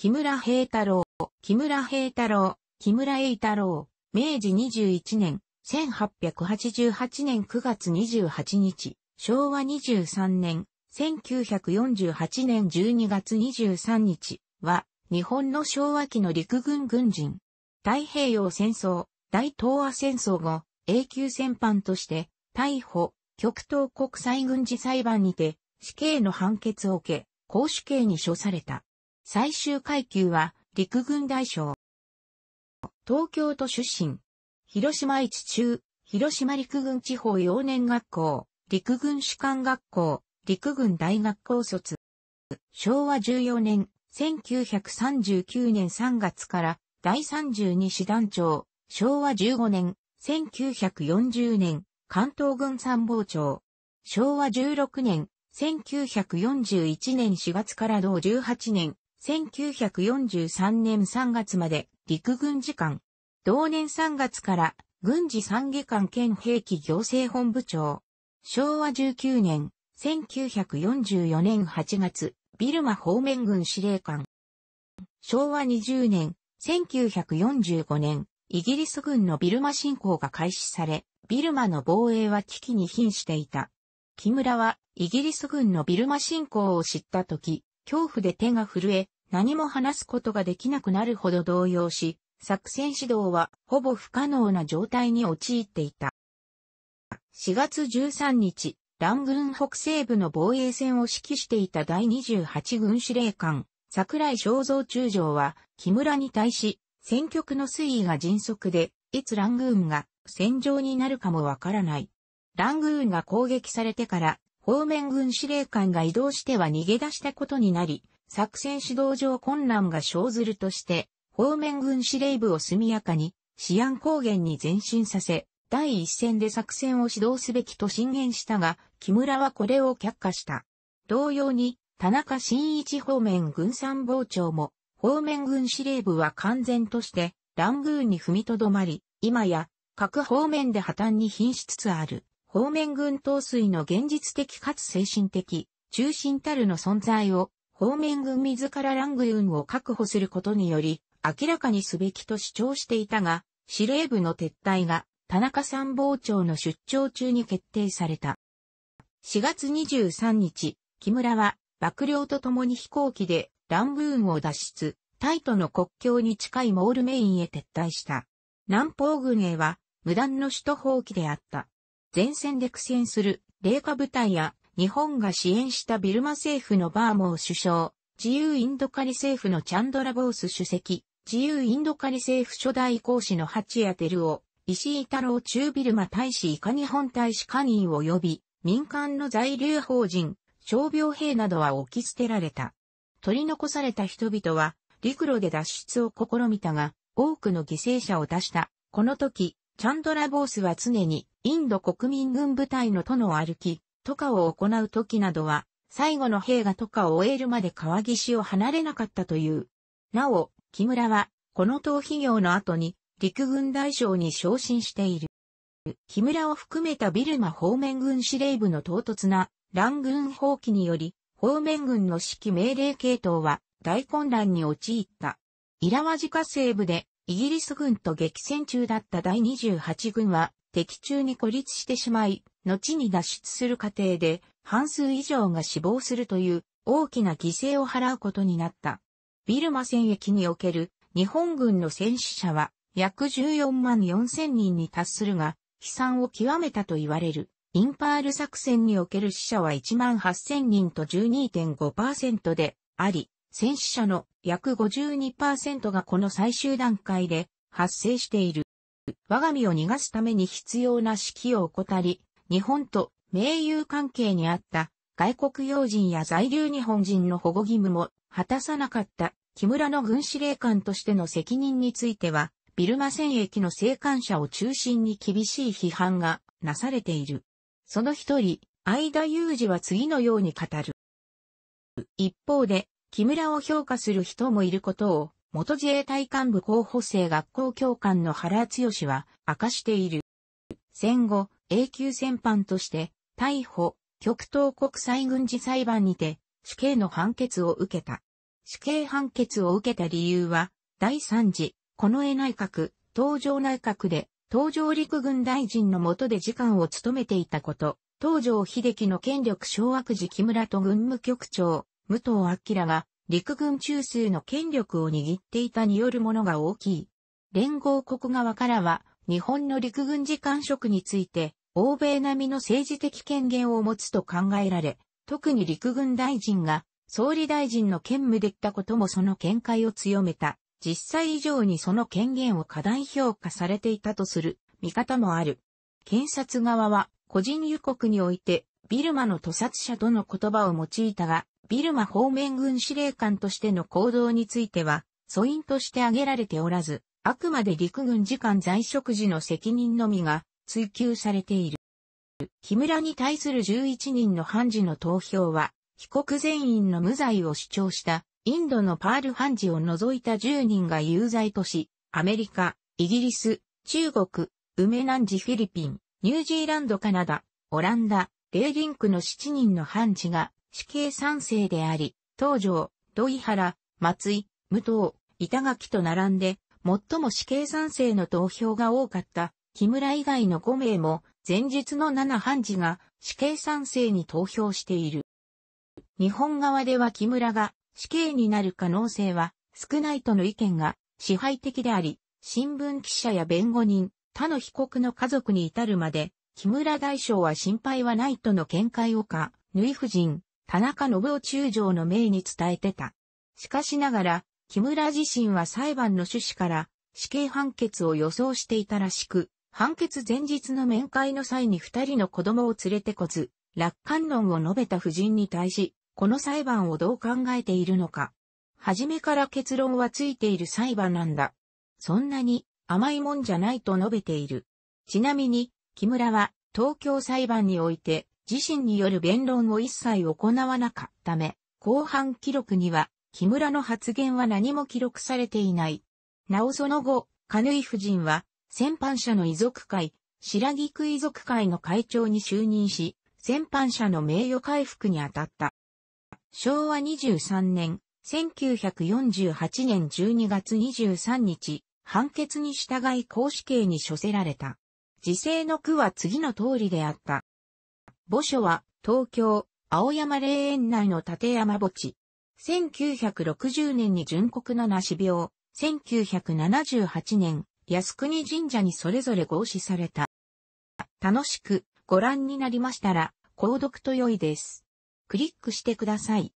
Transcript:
木村平太郎、木村平太郎、木村栄太郎、明治21年、1888年9月28日、昭和23年、1948年12月23日は、日本の昭和期の陸軍軍人。太平洋戦争、大東亜戦争後、永久戦犯として、逮捕、極東国際軍事裁判にて、死刑の判決を受け、公主刑に処された。最終階級は陸軍大将。東京都出身。広島市中、広島陸軍地方幼年学校、陸軍士官学校、陸軍大学校卒。昭和14年、1939年3月から第32師団長、昭和15年、1940年、関東軍参謀長。昭和16年、1941年4月から同18年、1943年3月まで陸軍次官。同年3月から軍事参議官兼兵器行政本部長。昭和19年、1944年8月、ビルマ方面軍司令官。昭和20年、1945年、イギリス軍のビルマ侵攻が開始され、ビルマの防衛は危機に瀕していた。木村は、イギリス軍のビルマ侵攻を知った時、恐怖で手が震え、何も話すことができなくなるほど動揺し、作戦指導はほぼ不可能な状態に陥っていた。4月13日、ラングーン北西部の防衛戦を指揮していた第28軍司令官、桜井正蔵中将は、木村に対し、戦局の推移が迅速で、いつラングーンが戦場になるかもわからない。ラングーンが攻撃されてから方面軍司令官が移動しては逃げ出したことになり、作戦指導上困難が生ずるとして、方面軍司令部を速やかに、シアン高原に前進させ、第一線で作戦を指導すべきと進言したが、木村はこれを却下した。同様に、田中新一方面軍参謀長も、方面軍司令部は完全として、乱ンに踏みとどまり、今や、各方面で破綻に瀕しつつある。方面軍統帥の現実的かつ精神的、中心たるの存在を、方面軍自らラング運ンを確保することにより、明らかにすべきと主張していたが、司令部の撤退が、田中参謀長の出張中に決定された。4月23日、木村は、幕僚と共に飛行機で、ラングーンを脱出、タイとの国境に近いモールメインへ撤退した。南方軍へは、無断の首都放棄であった。前線で苦戦する霊下部隊や日本が支援したビルマ政府のバーモー首相、自由インドカリ政府のチャンドラボース主席、自由インドカリ政府初代公使のアテルを、石井太郎中ビルマ大使以下日本大使カニー呼び民間の在留邦人、傷病兵などは置き捨てられた。取り残された人々は陸路で脱出を試みたが多くの犠牲者を出した。この時、チャンドラボースは常にインド国民軍部隊の殿を歩き、とかを行う時などは、最後の兵がとかを終えるまで川岸を離れなかったという。なお、木村は、この逃避業の後に、陸軍大将に昇進している。木村を含めたビルマ方面軍司令部の唐突な乱軍放棄により、方面軍の指揮命令系統は大混乱に陥った。イラワジカ西部でイギリス軍と激戦中だった第28軍は、敵中に孤立してしまい、後に脱出する過程で、半数以上が死亡するという、大きな犠牲を払うことになった。ビルマ戦役における、日本軍の戦死者は、約14万4 0人に達するが、悲惨を極めたと言われる。インパール作戦における死者は1万8 0人と12.5%であり、戦死者の約52%がこの最終段階で発生している。我が身を逃がすために必要な指揮を怠り、日本と盟友関係にあった外国要人や在留日本人の保護義務も果たさなかった木村の軍司令官としての責任については、ビルマ戦役の生還者を中心に厳しい批判がなされている。その一人、相田裕二は次のように語る。一方で、木村を評価する人もいることを、元自衛隊幹部候補生学校教官の原剛は明かしている。戦後、永久戦犯として、逮捕、極東国際軍事裁判にて、死刑の判決を受けた。死刑判決を受けた理由は、第3次、近衛内閣、東条内閣で、東条陸軍大臣の下で次官を務めていたこと、東条秀樹の権力掌握時木村と軍務局長、武藤明が陸軍中枢の権力を握っていたによるものが大きい。連合国側からは日本の陸軍次官職について欧米並みの政治的権限を持つと考えられ、特に陸軍大臣が総理大臣の兼務できたこともその見解を強めた。実際以上にその権限を過大評価されていたとする見方もある。検察側は個人誘国においてビルマの屠殺者との言葉を用いたが、ビルマ方面軍司令官としての行動については、素因として挙げられておらず、あくまで陸軍次官在職時の責任のみが追及されている。木村に対する11人の判事の投票は、被告全員の無罪を主張したインドのパール判事を除いた10人が有罪とし、アメリカ、イギリス、中国、梅南寺フィリピン、ニュージーランドカナダ、オランダ、レーリンクの7人の判事が死刑三世であり、東条、土井原、松井、武藤、板垣と並んで、最も死刑賛成の投票が多かった木村以外の5名も前日の7判事が死刑賛成に投票している。日本側では木村が死刑になる可能性は少ないとの意見が支配的であり、新聞記者や弁護人、他の被告の家族に至るまで、木村大将は心配はないとの見解をか、縫い夫人、田中信夫中将の命に伝えてた。しかしながら、木村自身は裁判の趣旨から死刑判決を予想していたらしく、判決前日の面会の際に二人の子供を連れてこず、楽観論を述べた夫人に対し、この裁判をどう考えているのか。はじめから結論はついている裁判なんだ。そんなに甘いもんじゃないと述べている。ちなみに、木村は東京裁判において自身による弁論を一切行わなかったため、後半記録には、木村の発言は何も記録されていない。なおその後、カヌイ夫人は、先般者の遺族会、白木区遺族会の会長に就任し、先般者の名誉回復に当たった。昭和23年、1948年12月23日、判決に従い公死刑に処せられた。時世の句は次の通りであった。墓所は東京、青山霊園内の立山墓地。1960年に純国のなし病、1978年、靖国神社にそれぞれ合祀された。楽しくご覧になりましたら、購読と良いです。クリックしてください。